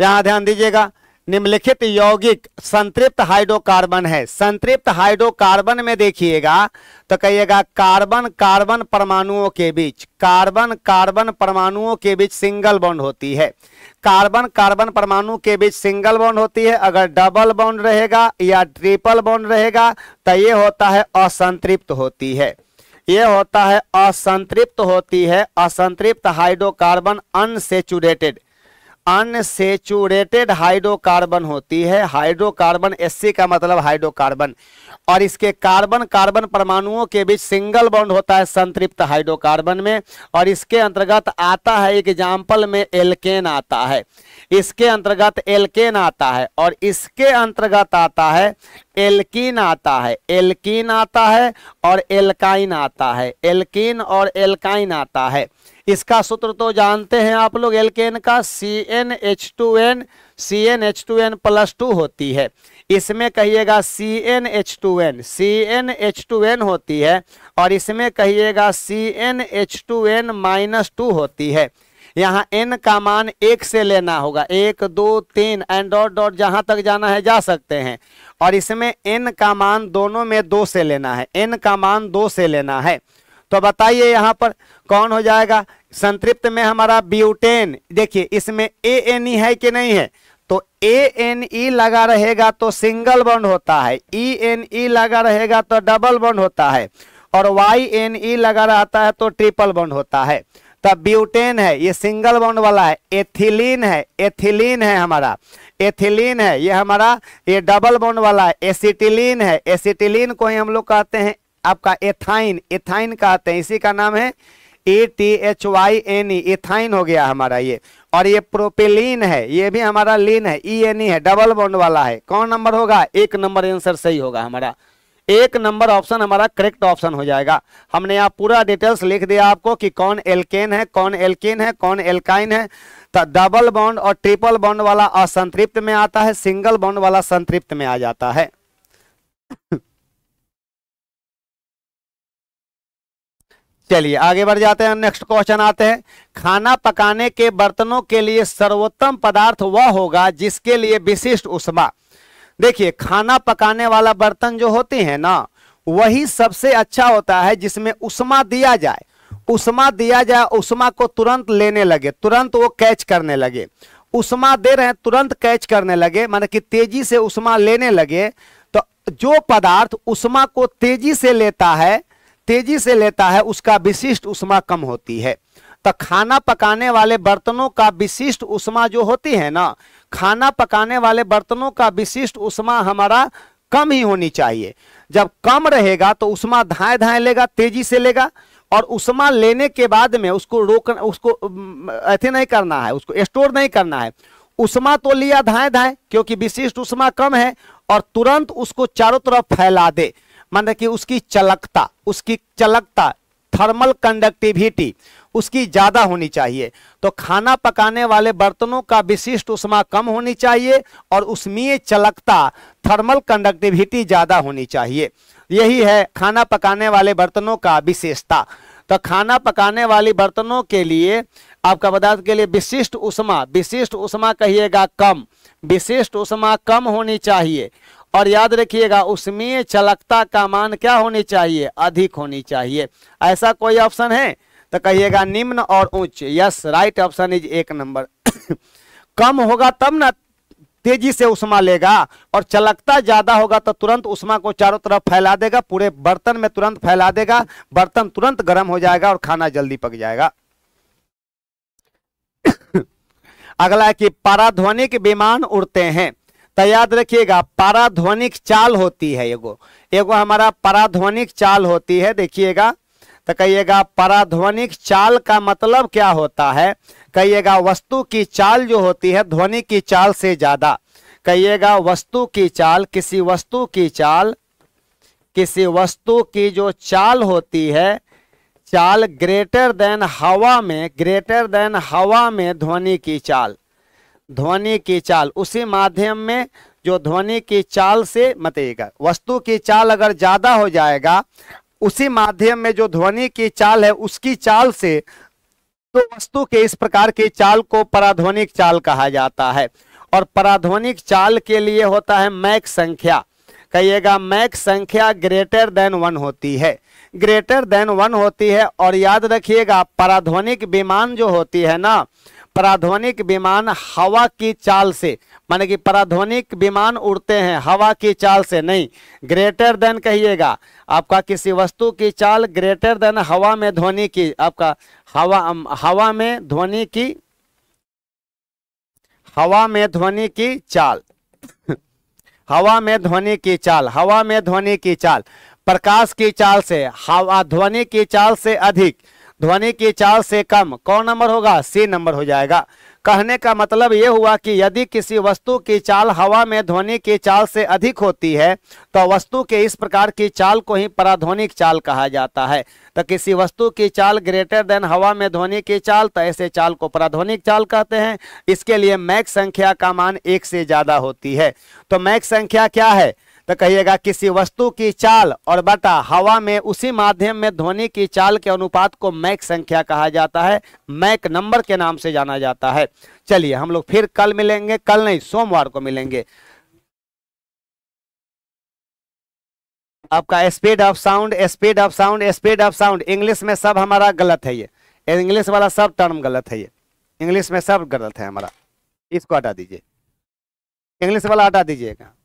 यहां ध्यान दीजिएगा निम्नलिखित यौगिक संतृप्त हाइड्रोकार्बन है संतृप्त हाइड्रोकार्बन में देखिएगा तो कहिएगा कार्बन कार्बन परमाणुओं के बीच कार्बन कार्बन परमाणुओं के बीच सिंगल बॉन्ड होती है कार्बन कार्बन परमाणु के बीच सिंगल बॉन्ड होती है अगर डबल बॉन्ड रहेगा या ट्रिपल बॉन्ड रहेगा तो ये होता है असंतृप्त होती है ये होता है असंतृप्त होती है असंतृप्त हाइड्रोकार्बन अनसेचुरेटेड अनसेचुरेटेड हाइड्रोकार्बन होती है हाइड्रोकार्बन एससी का मतलब हाइड्रोकार्बन और इसके कार्बन कार्बन परमाणुओं के बीच सिंगल बॉन्ड होता है संतृप्त हाइड्रोकार्बन में और इसके अंतर्गत आता है एग्जाम्पल में एल्केन आता है इसके अंतर्गत एल्केन आता है और इसके अंतर्गत आता है एल्किन आता है एल्किन आता है और एल्काइन आता है एल्किन और एल्काइन आता है इसका सूत्र तो जानते हैं आप लोग एल्केन का C n H two n C n H two n plus two होती है इसमें कहिएगा C n H two n C n H two n होती है और इसमें कहिएगा C n H two n minus two होती है यहाँ एन का मान एक से लेना होगा एक दो तीन एंड डॉट डॉट जहाँ तक जाना है जा सकते हैं और इसमें एन का मान दोनों में दो से लेना है एन का मान दो से लेना है तो बताइए यहाँ पर कौन हो जाएगा संतृप्त में हमारा ब्यूटेन देखिए इसमें ए एन ही है कि नहीं है तो ए एन ई लगा रहेगा तो सिंगल बॉन्ड होता है ई एन ई लगा रहेगा तो डबल बॉन्ड होता है और वाई एन ई लगा रहता है तो ट्रिपल बॉन्ड होता है तब तो ब्यूटेन है ये सिंगल बॉन्ड वाला है एथिलीन है एथिलीन है हमारा एथिलीन है ये हमारा ये डबल बॉन्ड वाला है एसिटिलीन है एसिटिलीन को ही हम लोग कहते हैं आपका एथाइन एथाइन कहते हैं इसी का नाम है A T H Y N E ethyne हो गया हमारा ये और ये प्रोपेलिन है ये भी हमारा लीन है ई एन ई है डबल बॉन्ड वाला है कौन नंबर होगा एक नंबर आंसर सही होगा हमारा एक नंबर ऑप्शन हमारा करेक्ट ऑप्शन हो जाएगा हमने यहाँ पूरा डिटेल्स लिख दिया आपको कि कौन एल्केन है कौन एल्किन है कौन एल्काइन है तो डबल बॉन्ड और ट्रिपल बॉन्ड वाला असंतृप्त में आता है सिंगल बॉन्ड वाला संतृप्त में आ जाता है चलिए आगे बढ़ जाते हैं नेक्स्ट क्वेश्चन आते हैं खाना पकाने के बर्तनों के लिए सर्वोत्तम पदार्थ वह होगा जिसके लिए विशिष्ट उष्मा देखिए खाना पकाने वाला बर्तन जो होते हैं ना वही सबसे अच्छा होता है जिसमें उष्मा दिया जाए उष्मा दिया जाए उष्मा को तुरंत लेने लगे तुरंत वो कैच करने लगे उष्मा दे रहे हैं तुरंत कैच करने लगे मान कि तेजी से उष्मा लेने लगे तो जो पदार्थ उष्मा को तेजी से लेता है तेजी से लेता है उसका विशिष्ट उष्मा कम होती है तो खाना पकाने वाले बर्तनों का विशिष्ट उष्मा जो होती है ना खाना पकाने वाले बर्तनों का विशिष्ट उष्मा हमारा कम ही होनी चाहिए जब कम रहेगा तो उष्मा धाए धाए लेगा तेजी से लेगा और उष्मा लेने के बाद में उसको रोक उसको ऐसे नहीं करना है उसको स्टोर नहीं करना है उष्मा तो लिया धाए धाए क्योंकि विशिष्ट उष्मा कम है और तुरंत उसको चारों तरफ फैला दे माना कि उसकी चलकता उसकी चलकता थर्मल कंडक्टिविटी उसकी ज़्यादा होनी चाहिए तो खाना पकाने वाले बर्तनों का विशिष्ट उष्मा कम होनी चाहिए और उसमें चलकता थर्मल कंडक्टिविटी ज़्यादा होनी चाहिए यही है खाना पकाने वाले बर्तनों का विशेषता तो खाना पकाने वाली बर्तनों के लिए आपका पदार्थ के लिए विशिष्ट उष्मा विशिष्ट उष्मा कहिएगा कम विशिष्ट उष्मा कम होनी चाहिए और याद रखिएगा उसमें चलकता का मान क्या होनी चाहिए अधिक होनी चाहिए ऐसा कोई ऑप्शन है तो कहिएगा निम्न और उच्च यस राइट ऑप्शन इज एक नंबर कम होगा तब ना तेजी से उष्मा लेगा और चलकता ज्यादा होगा तो तुरंत उष्मा को चारों तरफ फैला देगा पूरे बर्तन में तुरंत फैला देगा बर्तन तुरंत गर्म हो जाएगा और खाना जल्दी पक जाएगा अगला है कि पाराध्वनिक विमान उड़ते हैं तो याद रखिएगा पाराध्वनिक चाल होती है एगो एगो हमारा पराध्वनिक चाल होती है देखिएगा तो कहिएगा पराध्वनिक चाल का मतलब क्या होता है कहिएगा वस्तु की चाल जो होती है ध्वनि की चाल से ज्यादा कहिएगा वस्तु की चाल किसी वस्तु की चाल किसी वस्तु की जो चाल होती है चाल ग्रेटर देन हवा में ग्रेटर देन हवा में ध्वनि की चाल ध्वनि की चाल उसी माध्यम में जो ध्वनि की चाल से मतेगा वस्तु की चाल अगर ज़्यादा हो जाएगा उसी माध्यम में जो ध्वनि की चाल है उसकी चाल से तो वस्तु के इस प्रकार की चाल को पराध्वनिक चाल कहा जाता है और पराध्वनिक चाल के लिए होता है मैक संख्या कहिएगा मैक संख्या ग्रेटर देन वन होती है ग्रेटर देन वन होती है और याद रखिएगा पराध्वनिक विमान जो होती है ना पराध्वनिक विमान हवा की चाल से माने कि पराध्वनिक विमान उड़ते हैं हवा की चाल से नहीं ग्रेटर देन कहिएगा आपका किसी वस्तु की चाल ग्रेटर देन हवा में ध्वनि की आपका हवा हवा में ध्वनि की हवा में ध्वनि की चाल हवा में ध्वनि की चाल हवा में ध्वनि की चाल प्रकाश की चाल से हवा ध्वनि की चाल से अधिक ध्वनि की चाल से कम कौन नंबर होगा सी नंबर हो जाएगा कहने का मतलब ये हुआ कि यदि किसी वस्तु की चाल हवा में ध्वनि की चाल से अधिक होती है तो वस्तु के इस प्रकार की चाल को ही पराध्वनिक चाल कहा जाता है तो किसी वस्तु की चाल ग्रेटर देन हवा में ध्वनि की चाल तो ऐसे चाल को पराध्वनिक चाल कहते हैं इसके लिए मैक संख्या का मान एक से ज़्यादा होती है तो मैक संख्या क्या है तो कहिएगा किसी वस्तु की चाल और बटा हवा में उसी माध्यम में ध्वनि की चाल के अनुपात को मैक संख्या कहा जाता है मैक नंबर के नाम से जाना जाता है चलिए हम लोग फिर कल मिलेंगे कल नहीं सोमवार को मिलेंगे आपका speed of sound speed of sound speed of sound English में सब हमारा गलत है ये इंग्लिश वाला सब टर्म गलत है ये इंग्लिश में सब गलत है हमारा इसको हटा दीजिए इंग्लिश वाला हटा दीजिएगा